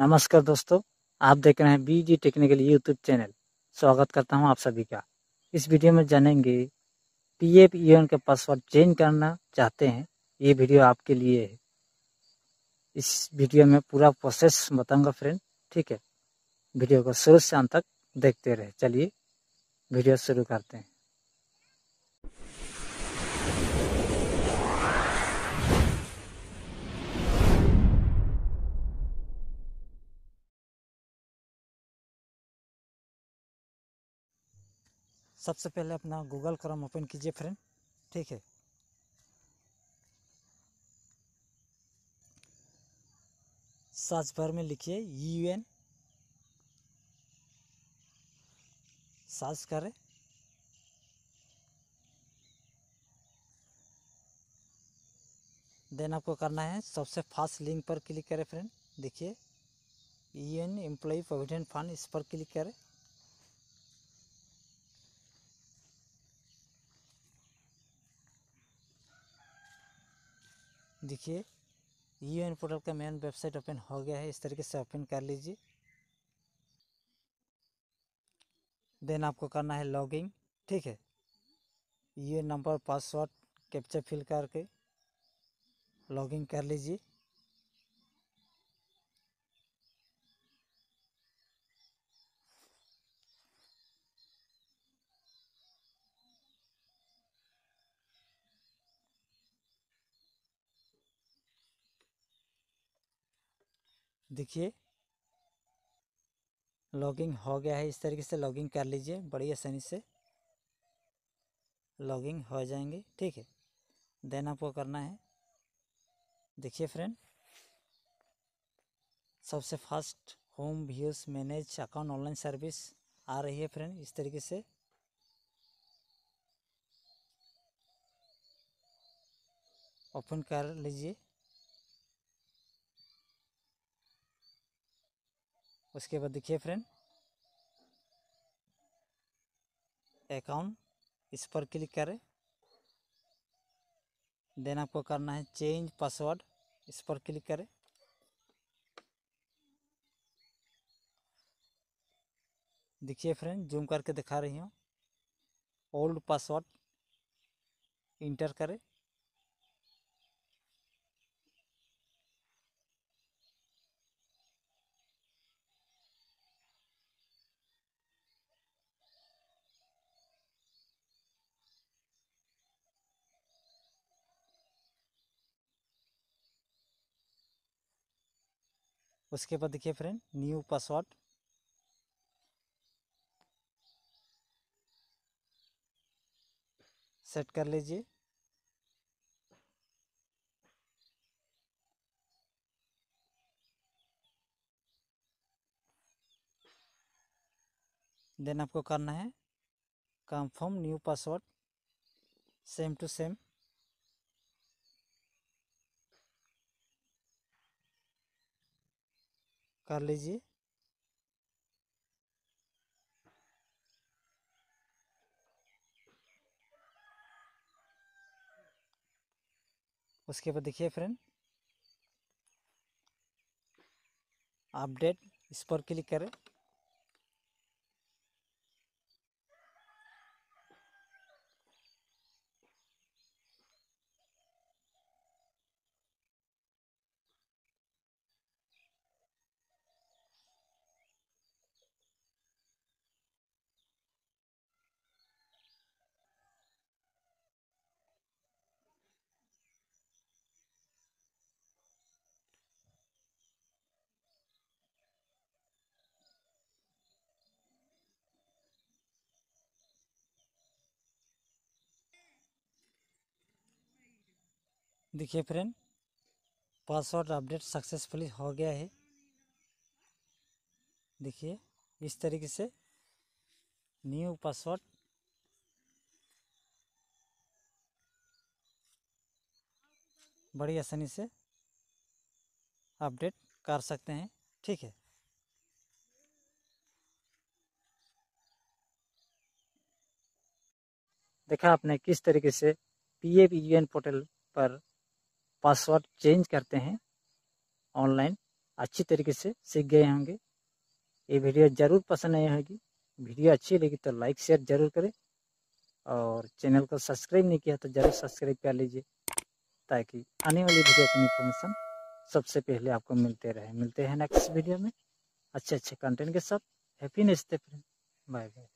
नमस्कार दोस्तों आप देख रहे हैं बीजी टेक्निकल यूट्यूब चैनल स्वागत करता हूं आप सभी का इस वीडियो में जानेंगे पी एफ का पासवर्ड चेंज करना चाहते हैं ये वीडियो आपके लिए है इस वीडियो में पूरा प्रोसेस बताऊंगा फ्रेंड ठीक है वीडियो को शुरू से अंत तक देखते रहे चलिए वीडियो शुरू करते हैं सबसे पहले अपना गूगल क्रम ओपन कीजिए फ्रेंड ठीक है सर्च बार में लिखिए यू एन सर्च करें देन आपको करना है सबसे फास्ट लिंक पर क्लिक करें फ्रेंड देखिए E N employ provident fund इस पर क्लिक करें देखिए यू एन पोर्टल का मेन वेबसाइट ओपन हो गया है इस तरीके से ओपन कर लीजिए देन आपको करना है लॉगिंग ठीक है ये नंबर पासवर्ड कैप्चा फिल करके लॉगिंग कर लीजिए देखिए लॉगिंग हो गया है इस तरीके से लॉगिंग कर लीजिए बड़ी आसानी से लॉगिंग हो जाएंगे ठीक है देन आपको करना है देखिए फ्रेंड सबसे first home views manage account online service आ रही है फ्रेंड इस तरीके से ओपन कर लीजिए उसके बाद देखिए फ्रेंड अकाउंट इस पर क्लिक करें देन आपको करना है चेंज पासवर्ड इस पर क्लिक करें देखिए फ्रेंड जूम करके दिखा रही हूँ ओल्ड पासवर्ड इंटर करें उसके बाद देखिए फ्रेंड न्यू पासवर्ड सेट कर लीजिए देन आपको करना है confirm new password same to same कर लीजिए उसके बाद देखिए फ्रेंड अपडेट इस पर क्लिक करें देखिए फ्रेंड पासवर्ड अपडेट सक्सेसफुली हो गया है देखिए इस तरीके से न्यू पासवर्ड बड़ी आसानी से अपडेट कर सकते हैं ठीक है देखा आपने किस तरीके से P F U N portal पर पासवर्ड चेंज करते हैं ऑनलाइन अच्छी तरीके से सीख गए होंगे ये वीडियो ज़रूर पसंद आई होगी वीडियो अच्छी लगी तो लाइक शेयर ज़रूर करें और चैनल को सब्सक्राइब नहीं किया तो ज़रूर सब्सक्राइब कर लीजिए ताकि आने वाली वीडियो की इन्फॉर्मेशन सबसे पहले आपको मिलते रहे मिलते हैं नेक्स्ट वीडियो में अच्छे अच्छे कंटेंट के साथ हैप्पीनेस फ्रेंड बाय बाय